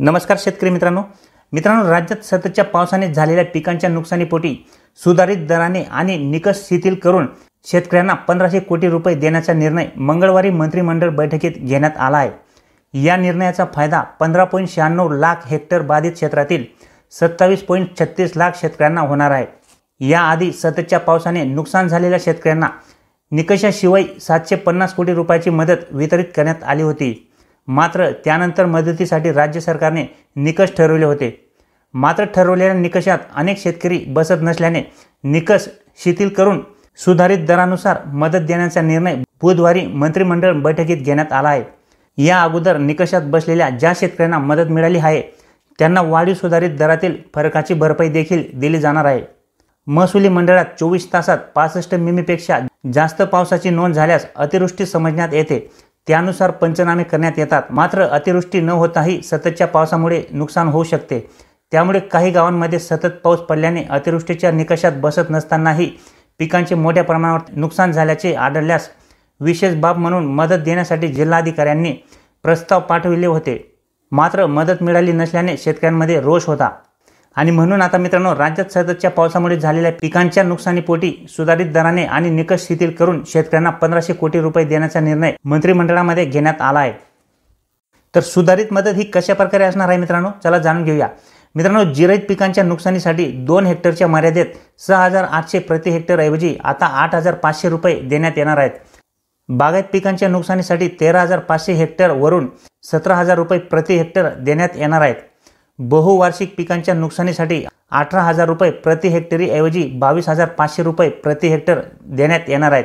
नमस्कार शेतकरी मित्रांनो मित्रांनो राज्यात सततच्या पावसाने झालेल्या पिकांच्या नुकसानीपोटी सुधारित दराने आणि निकष शिथिल करून शेतकऱ्यांना पंधराशे कोटी रुपये देण्याचा निर्णय मंगळवारी मंत्रिमंडळ बैठकीत घेण्यात आला आहे या निर्णयाचा फायदा पंधरा पॉईंट शहाण्णव लाख हेक्टर बाधित क्षेत्रातील सत्तावीस पॉईंट छत्तीस लाख शेतकऱ्यांना होणार आहे याआधी सततच्या पावसाने नुकसान झालेल्या शेतकऱ्यांना निकषाशिवाय सातशे पन्नास कोटी रुपयाची मदत वितरित करण्यात आली होती मात्र त्यानंतर मदतीसाठी राज्य सरकारने निकष ठरवले होते मात्र ठरवलेल्या निकषात अनेक शेतकरी बसत नसल्याने निकष शिथिल करून सुधारित दरानुसार मदत देण्याचा निर्णय बुधवारी मंत्रिमंडळ बैठकीत घेण्यात आला आहे या अगोदर निकषात बसलेल्या ज्या शेतकऱ्यांना मदत मिळाली आहे त्यांना वाढीव सुधारित दरातील फरकाची भरपाई देखील दिली जाणार आहे महसुली मंडळात चोवीस तासात पासष्ट मिमीपेक्षा जास्त पावसाची नोंद झाल्यास अतिवृष्टी समजण्यात येते त्यानुसार पंचनामे करण्यात येतात मात्र अतिवृष्टी न होताही सततच्या पावसामुळे नुकसान होऊ शकते त्यामुळे काही गावांमध्ये सतत पाऊस पडल्याने अतिवृष्टीच्या निकषात बसत नसतानाही पिकांचे मोठ्या प्रमाणावर नुकसान झाल्याचे आढळल्यास विशेष बाब म्हणून मदत देण्यासाठी जिल्हाधिकाऱ्यांनी प्रस्ताव पाठविले होते मात्र मदत मिळाली नसल्याने शेतकऱ्यांमध्ये रोष होता आणि म्हणून आता मित्रांनो राज्यात सततच्या पावसामुळे झालेल्या पिकांच्या नुकसानीपोटी सुधारित दराने आणि निकष शिथिल करून शेतकऱ्यांना पंधराशे कोटी रुपये देण्याचा निर्णय मंत्रिमंडळामध्ये घेण्यात आला आहे तर सुधारित मदत ही कशा प्रकारे असणार आहे मित्रांनो चला जाणून घेऊया मित्रांनो जिरईत पिकांच्या नुकसानीसाठी दोन हेक्टरच्या मर्यादेत सहा हजार आठशे प्रति हेक्टरऐवजी आता आठ हजार पाचशे रुपये देण्यात येणार आहेत बागायत पिकांच्या नुकसानीसाठी तेरा हजार पाचशे हेक्टरवरून सतरा हजार रुपये प्रति हेक्टर देण्यात येणार आहेत बहुवार्षिक पिकांच्या नुकसानीसाठी अठरा हजार रुपये प्रति हेक्टरीऐवजी ऐवजी बावीस हजार पाचशे रुपये प्रति हेक्टर देण्यात येणार आहेत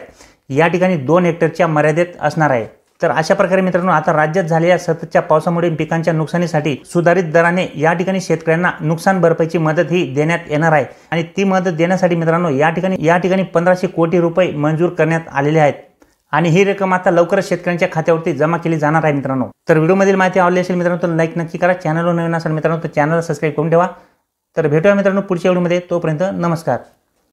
या ठिकाणी दोन हेक्टरच्या मर्यादेत असणार आहे तर अशा प्रकारे मित्रांनो आता राज्यात झालेल्या सततच्या पावसामुळे पिकांच्या नुकसानीसाठी सुधारित दराने या ठिकाणी शेतकऱ्यांना नुकसान भरपाईची मदत ही देण्यात येणार आहे आणि ती मदत देण्यासाठी मित्रांनो या ठिकाणी या ठिकाणी पंधराशे कोटी रुपये मंजूर करण्यात आलेले आहेत आणि ही रक्कम आता लवकरच शेतकऱ्यांच्या खात्यावरती जमा केली जाणार आहे मित्रांनो तर व्हिडिओमधील माहिती आवडली असेल मित्रांनो तर लाईक नक्की करा चॅनलवर नवीन असाल मित्रांनो तर चॅनलला सबस्क्राईब करून ठेवा तर भेटूया मित्रांनो पुढच्या व्हिडिओमध्ये तोपर्यंत नमस्कार